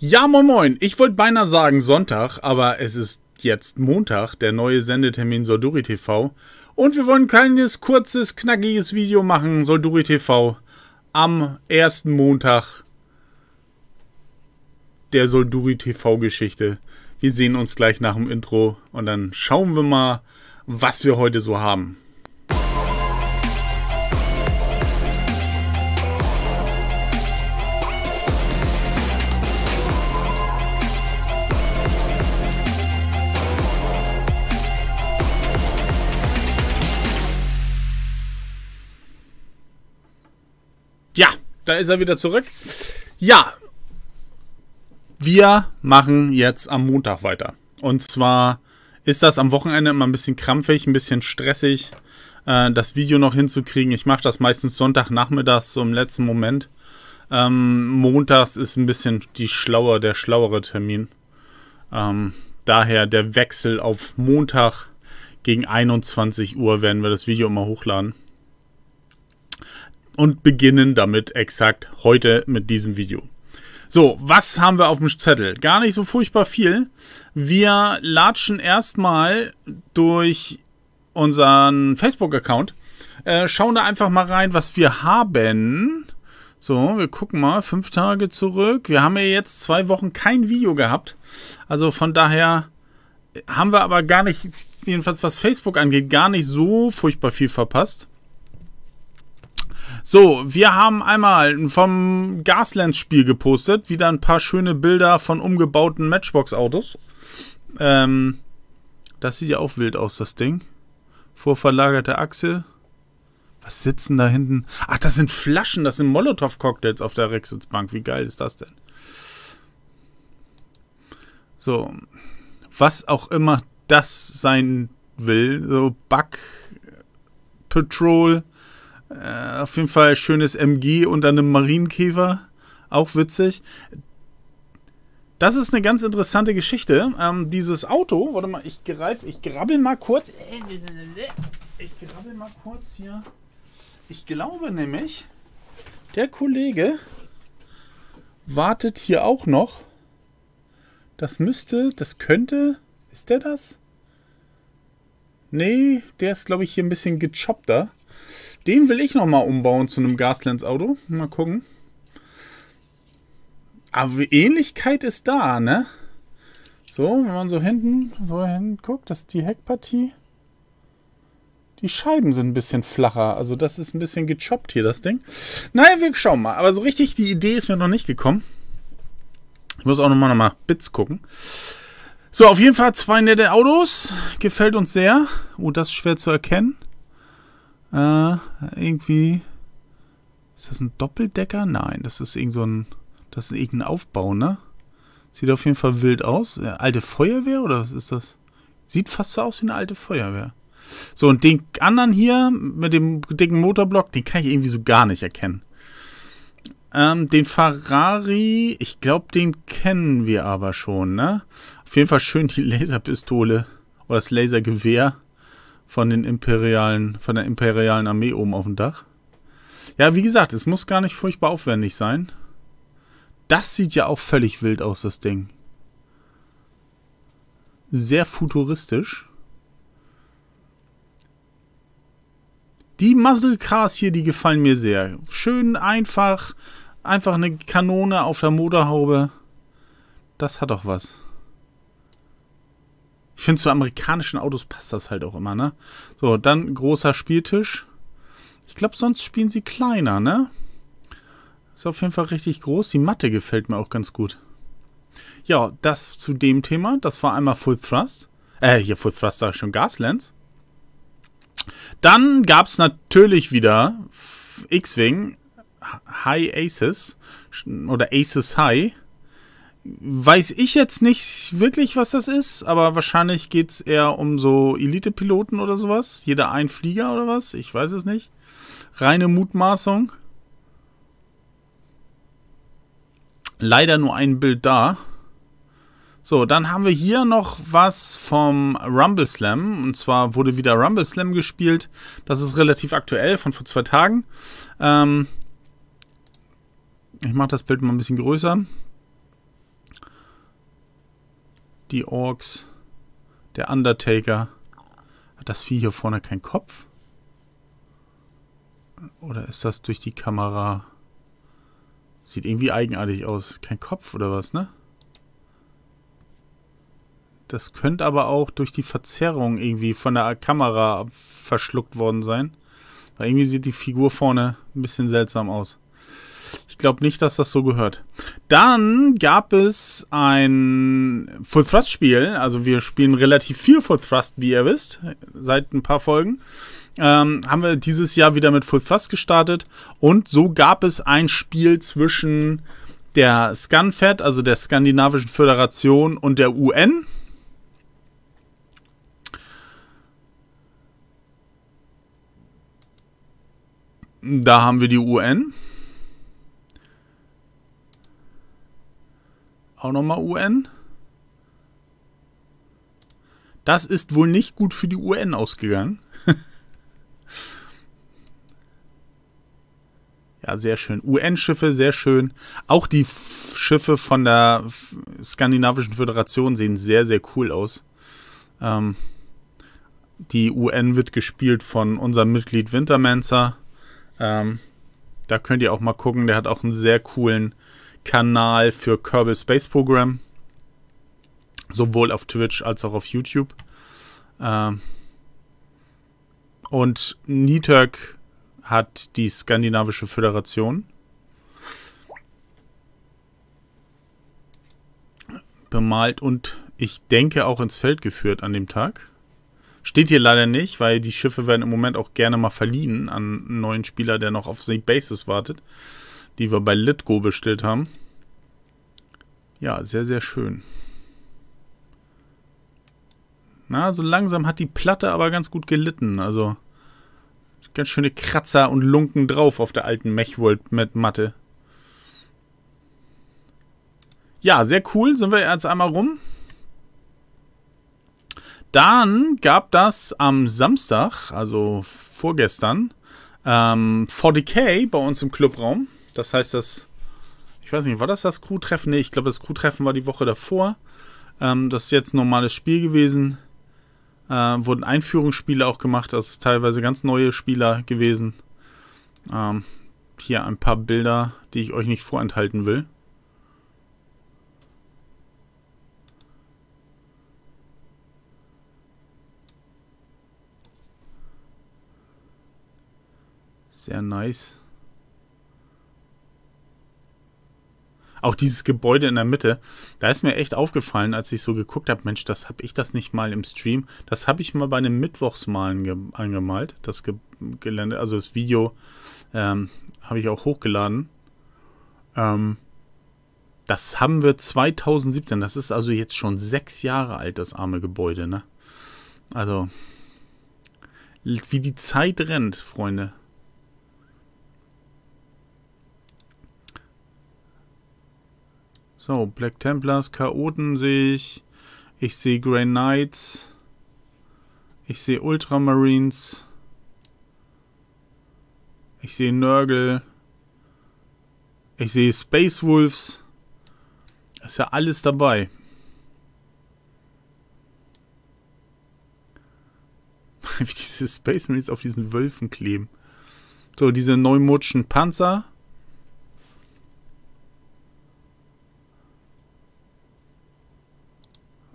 Ja, moin moin. Ich wollte beinahe sagen Sonntag, aber es ist jetzt Montag, der neue Sendetermin Solduri TV. Und wir wollen keines kurzes, knackiges Video machen, Solduri TV, am ersten Montag der Solduri TV Geschichte. Wir sehen uns gleich nach dem Intro und dann schauen wir mal, was wir heute so haben. da ist er wieder zurück. Ja, wir machen jetzt am Montag weiter. Und zwar ist das am Wochenende immer ein bisschen krampfig, ein bisschen stressig, äh, das Video noch hinzukriegen. Ich mache das meistens Sonntagnachmittags, so im letzten Moment. Ähm, montags ist ein bisschen die schlaue, der schlauere Termin. Ähm, daher der Wechsel auf Montag gegen 21 Uhr werden wir das Video immer hochladen und beginnen damit exakt heute mit diesem Video. So, was haben wir auf dem Zettel? Gar nicht so furchtbar viel. Wir latschen erstmal durch unseren Facebook-Account. Äh, schauen da einfach mal rein, was wir haben. So, wir gucken mal, fünf Tage zurück. Wir haben ja jetzt zwei Wochen kein Video gehabt. Also von daher haben wir aber gar nicht, jedenfalls was Facebook angeht, gar nicht so furchtbar viel verpasst. So, wir haben einmal vom Gaslands-Spiel gepostet. Wieder ein paar schöne Bilder von umgebauten Matchbox-Autos. Ähm, das sieht ja auch wild aus, das Ding. Vorverlagerte Achse. Was sitzen da hinten? Ach, das sind Flaschen, das sind Molotow-Cocktails auf der Rexitzbank. Wie geil ist das denn? So, was auch immer das sein will. So, Bug Patrol. Äh, auf jeden Fall schönes MG unter einem Marienkäfer. Auch witzig. Das ist eine ganz interessante Geschichte. Ähm, dieses Auto, warte mal, ich greife, ich grabbel mal kurz. Ich grabbel mal kurz hier. Ich glaube nämlich, der Kollege wartet hier auch noch. Das müsste, das könnte. Ist der das? Nee, der ist, glaube ich, hier ein bisschen gechoppter. Den will ich nochmal umbauen zu einem Gaslands-Auto. Mal gucken. Aber Ähnlichkeit ist da, ne? So, wenn man so hinten, so hinten guckt, das die Heckpartie. Die Scheiben sind ein bisschen flacher. Also das ist ein bisschen gechoppt hier, das Ding. Naja, wir schauen mal. Aber so richtig die Idee ist mir noch nicht gekommen. Ich muss auch nochmal nochmal Bits gucken. So, auf jeden Fall zwei nette Autos. Gefällt uns sehr. Oh, das ist schwer zu erkennen. Äh, irgendwie. Ist das ein Doppeldecker? Nein, das ist irgend so ein. Das ist irgendein Aufbau, ne? Sieht auf jeden Fall wild aus. Äh, alte Feuerwehr oder was ist das? Sieht fast so aus wie eine alte Feuerwehr. So, und den anderen hier mit dem dicken Motorblock, den kann ich irgendwie so gar nicht erkennen. Ähm, den Ferrari, ich glaube, den kennen wir aber schon, ne? Auf jeden Fall schön die Laserpistole oder das Lasergewehr von den imperialen, von der imperialen Armee oben auf dem Dach. Ja, wie gesagt, es muss gar nicht furchtbar aufwendig sein. Das sieht ja auch völlig wild aus, das Ding. Sehr futuristisch. Die Muzzle Cars hier, die gefallen mir sehr. Schön, einfach, einfach eine Kanone auf der Motorhaube. Das hat doch was finde, zu amerikanischen Autos passt das halt auch immer, ne? So, dann großer Spieltisch. Ich glaube, sonst spielen sie kleiner, ne? Ist auf jeden Fall richtig groß. Die Matte gefällt mir auch ganz gut. Ja, das zu dem Thema. Das war einmal Full Thrust. Äh, hier Full Thrust, da ich schon, Gaslands. Dann gab es natürlich wieder X-Wing, High Aces oder Aces High weiß ich jetzt nicht wirklich, was das ist, aber wahrscheinlich geht es eher um so Elite-Piloten oder sowas. Jeder ein Flieger oder was? Ich weiß es nicht. Reine Mutmaßung. Leider nur ein Bild da. So, dann haben wir hier noch was vom Rumble Slam. Und zwar wurde wieder Rumble Slam gespielt. Das ist relativ aktuell von vor zwei Tagen. Ähm ich mache das Bild mal ein bisschen größer die Orks, der Undertaker. Hat das Vieh hier vorne keinen Kopf? Oder ist das durch die Kamera? Sieht irgendwie eigenartig aus. Kein Kopf oder was, ne? Das könnte aber auch durch die Verzerrung irgendwie von der Kamera verschluckt worden sein. Weil irgendwie sieht die Figur vorne ein bisschen seltsam aus. Ich glaube nicht, dass das so gehört. Dann gab es ein Full Thrust Spiel. Also wir spielen relativ viel Full Thrust, wie ihr wisst, seit ein paar Folgen. Ähm, haben wir dieses Jahr wieder mit Full Thrust gestartet. Und so gab es ein Spiel zwischen der SCANFED, also der Skandinavischen Föderation und der UN. Da haben wir die UN. Auch nochmal UN. Das ist wohl nicht gut für die UN ausgegangen. ja, sehr schön. UN-Schiffe, sehr schön. Auch die F Schiffe von der F Skandinavischen Föderation sehen sehr, sehr cool aus. Ähm, die UN wird gespielt von unserem Mitglied Wintermancer. Ähm, da könnt ihr auch mal gucken. Der hat auch einen sehr coolen Kanal für Kerbal Space Program. Sowohl auf Twitch als auch auf YouTube. Ähm und NITÖG hat die Skandinavische Föderation. Bemalt und ich denke auch ins Feld geführt an dem Tag. Steht hier leider nicht, weil die Schiffe werden im Moment auch gerne mal verliehen an einen neuen Spieler, der noch auf die Basis wartet die wir bei Litgo bestellt haben. Ja, sehr, sehr schön. Na, so langsam hat die Platte aber ganz gut gelitten. Also ganz schöne Kratzer und Lunken drauf auf der alten Mechwold mit Matte. Ja, sehr cool. Sind wir jetzt einmal rum. Dann gab das am Samstag, also vorgestern, ähm, 40k bei uns im Clubraum. Das heißt, das, ich weiß nicht, war das das Crew-Treffen? Nee, ich glaube, das Crew-Treffen war die Woche davor. Ähm, das ist jetzt ein normales Spiel gewesen. Äh, wurden Einführungsspiele auch gemacht. Das ist teilweise ganz neue Spieler gewesen. Ähm, hier ein paar Bilder, die ich euch nicht vorenthalten will. Sehr nice. Auch dieses Gebäude in der Mitte, da ist mir echt aufgefallen, als ich so geguckt habe, Mensch, das habe ich das nicht mal im Stream. Das habe ich mal bei einem Mittwochsmalen angemalt, das Ge Gelände, also das Video ähm, habe ich auch hochgeladen. Ähm, das haben wir 2017, das ist also jetzt schon sechs Jahre alt, das arme Gebäude, ne? Also, wie die Zeit rennt, Freunde. So, Black Templars, Chaoten sehe ich. Ich sehe Grey Knights. Ich sehe Ultramarines. Ich sehe Nörgel. Ich sehe Space Wolves. Ist ja alles dabei. Wie diese Space Marines auf diesen Wölfen kleben. So, diese Neumutschen Panzer.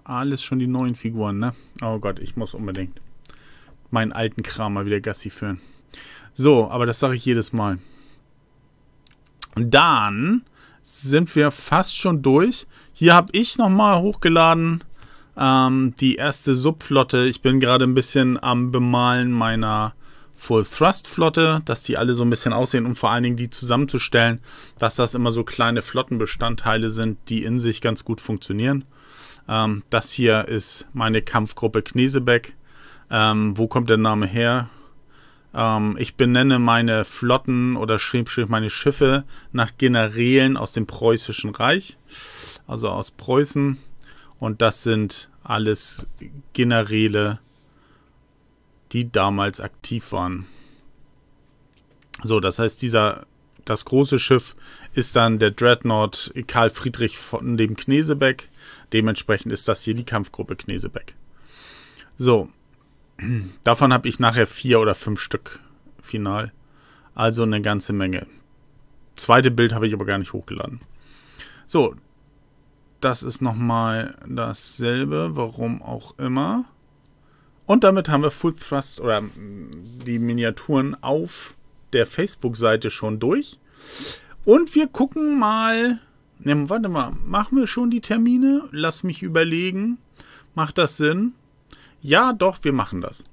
alles schon die neuen Figuren, ne? Oh Gott, ich muss unbedingt meinen alten Kram mal wieder Gassi führen. So, aber das sage ich jedes Mal. Und dann sind wir fast schon durch. Hier habe ich nochmal hochgeladen ähm, die erste Subflotte. Ich bin gerade ein bisschen am Bemalen meiner Full-Thrust-Flotte, dass die alle so ein bisschen aussehen und vor allen Dingen die zusammenzustellen, dass das immer so kleine Flottenbestandteile sind, die in sich ganz gut funktionieren. Ähm, das hier ist meine Kampfgruppe Knesebeck. Ähm, wo kommt der Name her? Ähm, ich benenne meine Flotten oder meine Schiffe nach Generälen aus dem Preußischen Reich, also aus Preußen. Und das sind alles Generäle, die damals aktiv waren. So, das heißt, dieser, das große Schiff ist dann der Dreadnought Karl Friedrich von dem Knesebeck. Dementsprechend ist das hier die Kampfgruppe Knesebeck. So, davon habe ich nachher vier oder fünf Stück final. Also eine ganze Menge. Zweite Bild habe ich aber gar nicht hochgeladen. So, das ist nochmal dasselbe, warum auch immer. Und damit haben wir Full Thrust oder mm, die Miniaturen auf der Facebook-Seite schon durch. Und wir gucken mal, ja, ne, warte mal, machen wir schon die Termine? Lass mich überlegen. Macht das Sinn? Ja, doch, wir machen das.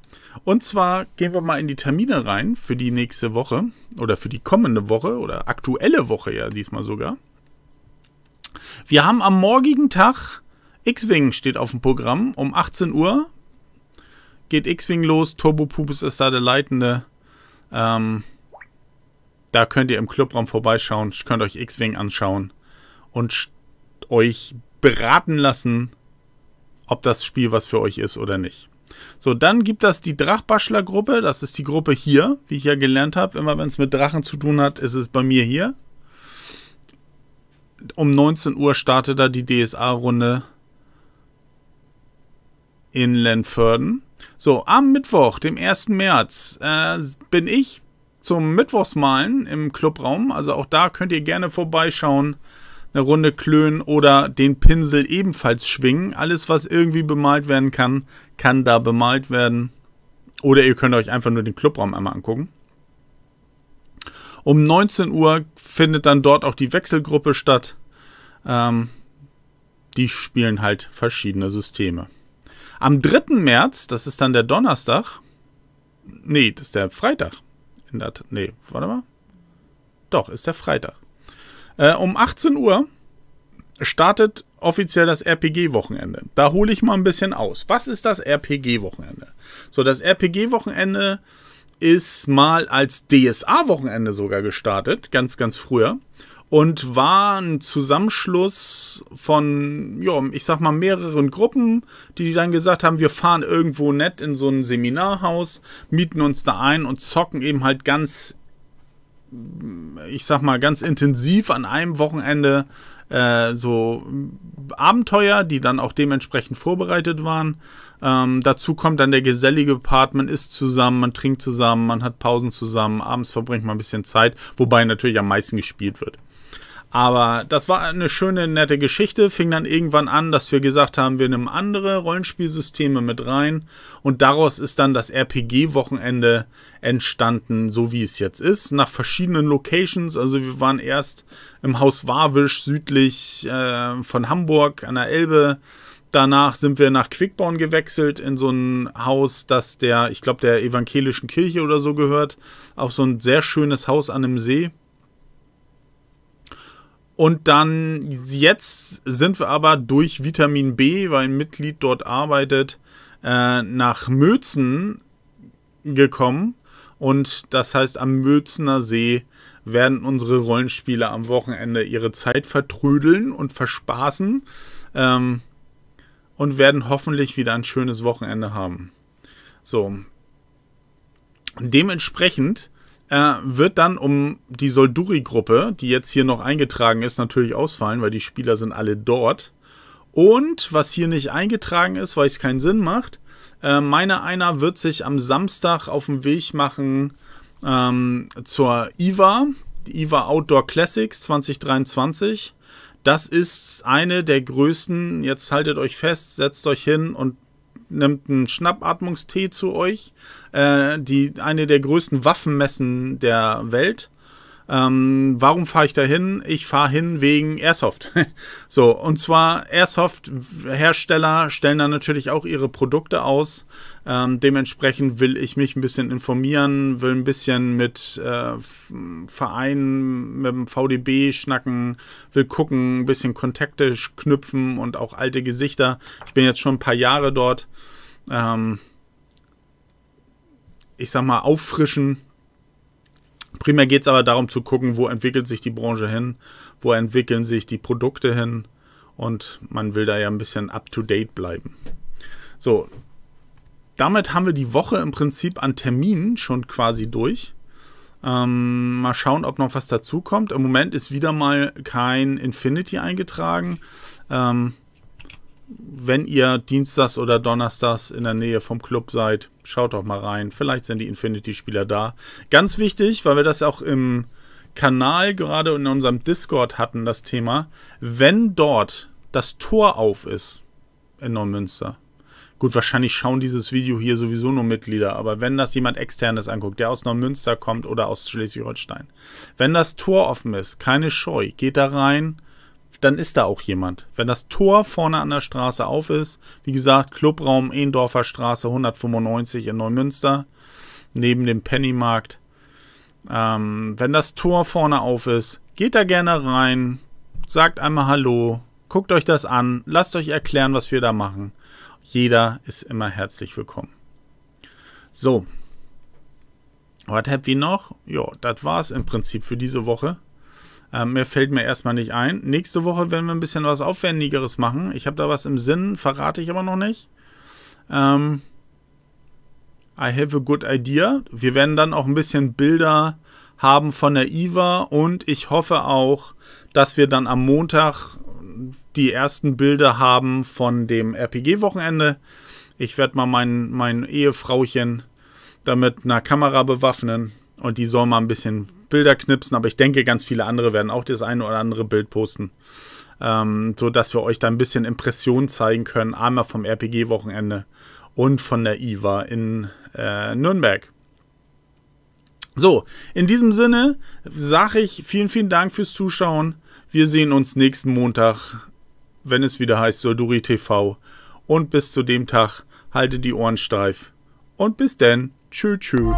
Und zwar gehen wir mal in die Termine rein für die nächste Woche oder für die kommende Woche oder aktuelle Woche ja diesmal sogar. Wir haben am morgigen Tag X-Wing steht auf dem Programm um 18 Uhr. Geht X-Wing los, Turbo Pupus ist da der Leitende. Ähm, da könnt ihr im Clubraum vorbeischauen, könnt euch X-Wing anschauen und euch beraten lassen, ob das Spiel was für euch ist oder nicht. So, dann gibt es die Drachbaschler-Gruppe. Das ist die Gruppe hier, wie ich ja gelernt habe. Immer wenn es mit Drachen zu tun hat, ist es bei mir hier. Um 19 Uhr startet da die DSA-Runde in Lenförden. So, am Mittwoch, dem 1. März, äh, bin ich zum Mittwochsmalen im Clubraum. Also auch da könnt ihr gerne vorbeischauen eine Runde klönen oder den Pinsel ebenfalls schwingen. Alles, was irgendwie bemalt werden kann, kann da bemalt werden. Oder ihr könnt euch einfach nur den Clubraum einmal angucken. Um 19 Uhr findet dann dort auch die Wechselgruppe statt. Ähm, die spielen halt verschiedene Systeme. Am 3. März, das ist dann der Donnerstag. Nee, das ist der Freitag. In der, nee, warte mal. Doch, ist der Freitag. Äh, um 18 Uhr startet offiziell das RPG-Wochenende. Da hole ich mal ein bisschen aus. Was ist das RPG-Wochenende? So, das RPG-Wochenende ist mal als DSA-Wochenende sogar gestartet, ganz, ganz früher. Und war ein Zusammenschluss von, ja, ich sag mal, mehreren Gruppen, die dann gesagt haben, wir fahren irgendwo nett in so ein Seminarhaus, mieten uns da ein und zocken eben halt ganz ich sag mal, ganz intensiv an einem Wochenende äh, so Abenteuer, die dann auch dementsprechend vorbereitet waren. Ähm, dazu kommt dann der gesellige Part, man isst zusammen, man trinkt zusammen, man hat Pausen zusammen, abends verbringt man ein bisschen Zeit, wobei natürlich am meisten gespielt wird. Aber das war eine schöne, nette Geschichte. Fing dann irgendwann an, dass wir gesagt haben, wir nehmen andere Rollenspielsysteme mit rein. Und daraus ist dann das RPG-Wochenende entstanden, so wie es jetzt ist, nach verschiedenen Locations. Also wir waren erst im Haus Warwisch südlich äh, von Hamburg an der Elbe. Danach sind wir nach Quickborn gewechselt in so ein Haus, das der, ich glaube, der evangelischen Kirche oder so gehört. Auch so ein sehr schönes Haus an einem See. Und dann, jetzt sind wir aber durch Vitamin B, weil ein Mitglied dort arbeitet, äh, nach Mözen gekommen. Und das heißt, am Mözener See werden unsere Rollenspieler am Wochenende ihre Zeit vertrödeln und verspaßen ähm, und werden hoffentlich wieder ein schönes Wochenende haben. So. Dementsprechend äh, wird dann um die Solduri-Gruppe, die jetzt hier noch eingetragen ist, natürlich ausfallen, weil die Spieler sind alle dort. Und was hier nicht eingetragen ist, weil es keinen Sinn macht, äh, meine einer wird sich am Samstag auf den Weg machen ähm, zur IWA, die IWA Outdoor Classics 2023. Das ist eine der größten, jetzt haltet euch fest, setzt euch hin und nimmt einen Schnappatmungstee zu euch. Äh, die, eine der größten Waffenmessen der Welt. Ähm, warum fahre ich da hin? Ich fahre hin wegen Airsoft. so, und zwar Airsoft-Hersteller stellen dann natürlich auch ihre Produkte aus. Ähm, dementsprechend will ich mich ein bisschen informieren, will ein bisschen mit äh, Vereinen, mit dem VDB schnacken, will gucken, ein bisschen Kontakte knüpfen und auch alte Gesichter. Ich bin jetzt schon ein paar Jahre dort. Ähm, ich sag mal, auffrischen, Primär geht es aber darum zu gucken, wo entwickelt sich die Branche hin, wo entwickeln sich die Produkte hin und man will da ja ein bisschen up-to-date bleiben. So, damit haben wir die Woche im Prinzip an Terminen schon quasi durch. Ähm, mal schauen, ob noch was dazu kommt. Im Moment ist wieder mal kein Infinity eingetragen. Ähm, wenn ihr Dienstags oder Donnerstags in der Nähe vom Club seid, schaut doch mal rein. Vielleicht sind die Infinity-Spieler da. Ganz wichtig, weil wir das auch im Kanal gerade in unserem Discord hatten, das Thema. Wenn dort das Tor auf ist in Neumünster, gut, wahrscheinlich schauen dieses Video hier sowieso nur Mitglieder, aber wenn das jemand externes anguckt, der aus Neumünster kommt oder aus Schleswig-Holstein, wenn das Tor offen ist, keine Scheu, geht da rein dann ist da auch jemand. Wenn das Tor vorne an der Straße auf ist, wie gesagt, Clubraum Endorfer Straße 195 in Neumünster, neben dem Pennymarkt. Ähm, wenn das Tor vorne auf ist, geht da gerne rein, sagt einmal Hallo, guckt euch das an, lasst euch erklären, was wir da machen. Jeder ist immer herzlich willkommen. So. Was habt ihr noch? Ja, das war es im Prinzip für diese Woche. Ähm, mir fällt mir erstmal nicht ein. Nächste Woche werden wir ein bisschen was Aufwendigeres machen. Ich habe da was im Sinn, verrate ich aber noch nicht. Ähm, I have a good idea. Wir werden dann auch ein bisschen Bilder haben von der IVA und ich hoffe auch, dass wir dann am Montag die ersten Bilder haben von dem RPG-Wochenende. Ich werde mal mein, mein Ehefrauchen damit einer Kamera bewaffnen und die soll mal ein bisschen Bilder knipsen, aber ich denke, ganz viele andere werden auch das eine oder andere Bild posten. Ähm, so dass wir euch da ein bisschen Impressionen zeigen können. Einmal vom RPG-Wochenende und von der IWA in äh, Nürnberg. So, in diesem Sinne sage ich vielen, vielen Dank fürs Zuschauen. Wir sehen uns nächsten Montag, wenn es wieder heißt Solduri TV. Und bis zu dem Tag, haltet die Ohren steif. Und bis dann. Tschüss, tschüss.